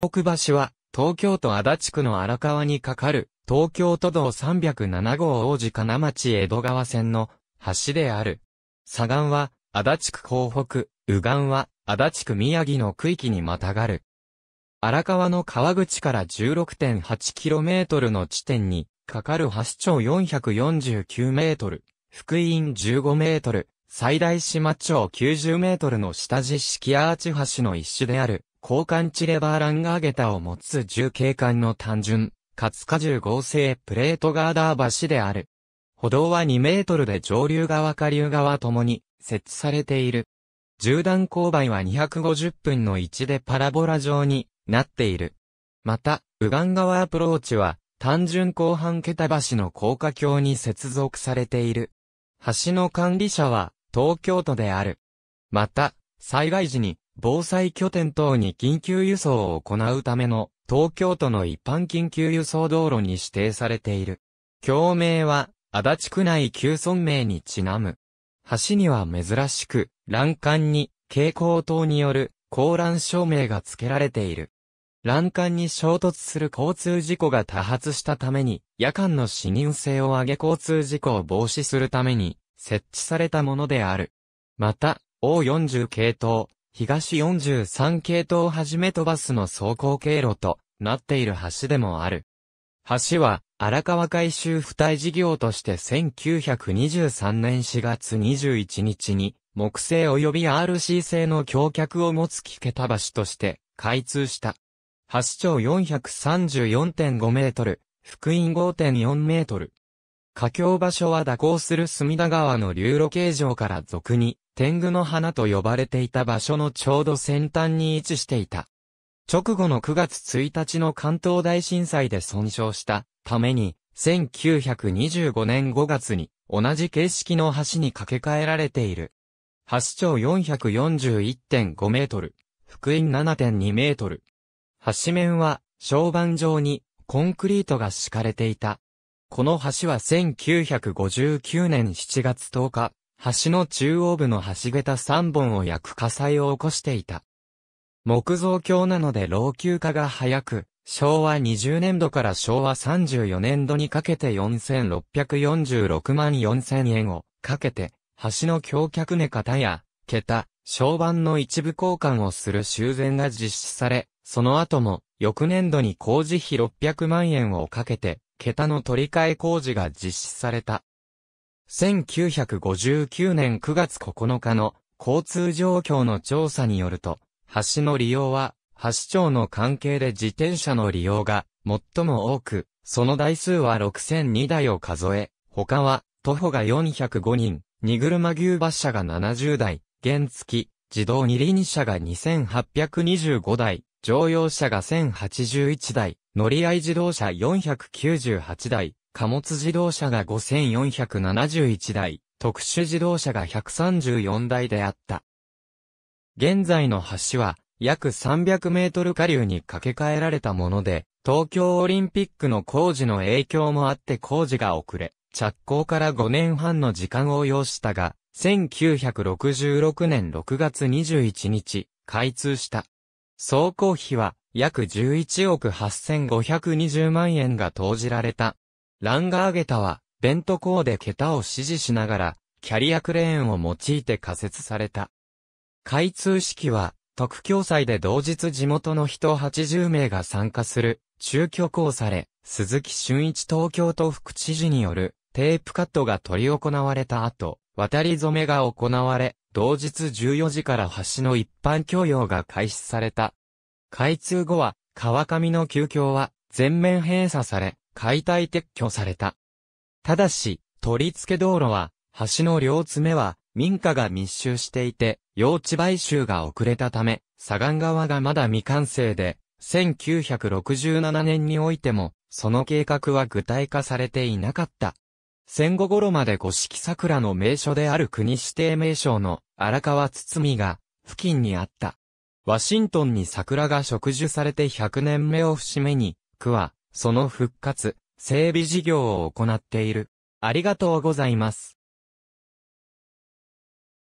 北橋は、東京都足立区の荒川に架かる、東京都道307号王子金町江戸川線の橋である。左岸は、足立区港北、右岸は、足立区宮城の区域にまたがる。荒川の川口から 16.8km の地点に、架かる橋長 449m、福音 15m、最大島町 90m の下地式アーチ橋の一種である。交換地レバーランガーゲタを持つ重景観の単純、かつ果重合成プレートガーダー橋である。歩道は2メートルで上流側下流側ともに設置されている。縦断勾配は250分の1でパラボラ状になっている。また、右岸側アプローチは単純後半桁橋の高架橋に接続されている。橋の管理者は東京都である。また、災害時に防災拠点等に緊急輸送を行うための東京都の一般緊急輸送道路に指定されている。橋名は足立区内旧村名にちなむ。橋には珍しく、欄干に蛍光灯による高欄照明が付けられている。欄干に衝突する交通事故が多発したために、夜間の視認性を上げ交通事故を防止するために、設置されたものである。また、O40 系統、東43系統をはじめとバスの走行経路となっている橋でもある。橋は荒川改修付帯事業として1923年4月21日に木製及び RC 製の橋脚を持つ木桁橋として開通した。橋長434.5メートル、福音5.4メートル。架橋場所は蛇行する隅田川の流路形状から俗に、天狗の花と呼ばれていた場所のちょうど先端に位置していた。直後の9月1日の関東大震災で損傷したために、1925年5月に同じ形式の橋に架け替えられている。橋長441.5メートル、福音7.2メートル。橋面は、床板上にコンクリートが敷かれていた。この橋は1959年7月10日、橋の中央部の橋桁3本を焼く火災を起こしていた。木造橋なので老朽化が早く、昭和20年度から昭和34年度にかけて4646万4000円をかけて、橋の橋脚根型や、桁、床板の一部交換をする修繕が実施され、その後も、翌年度に工事費600万円をかけて、桁の取り替え工事が実施された。1959年9月9日の交通状況の調査によると、橋の利用は、橋町の関係で自転車の利用が最も多く、その台数は6002台を数え、他は徒歩が405人、荷車牛馬車が70台、原付、自動二輪車が2825台、乗用車が1081台、乗り合い自動車498台、貨物自動車が5471台、特殊自動車が134台であった。現在の橋は、約300メートル下流に架け替えられたもので、東京オリンピックの工事の影響もあって工事が遅れ、着工から5年半の時間を要したが、1966年6月21日、開通した。総工費は約11億8520万円が投じられた。ランガーゲタは、ベントコーで桁を指示しながら、キャリアクレーンを用いて仮設された。開通式は、特協祭で同日地元の人80名が参加する、中挙行され、鈴木俊一東京都副知事による、テープカットが取り行われた後、渡り染めが行われ、同日14時から橋の一般供用が開始された。開通後は、川上の急遽は全面閉鎖され、解体撤去された。ただし、取り付け道路は、橋の両爪は、民家が密集していて、用地買収が遅れたため、左岸側がまだ未完成で、1967年においても、その計画は具体化されていなかった。戦後頃まで五色桜の名所である国指定名称の荒川堤が付近にあった。ワシントンに桜が植樹されて100年目を節目に、区はその復活、整備事業を行っている。ありがとうございます。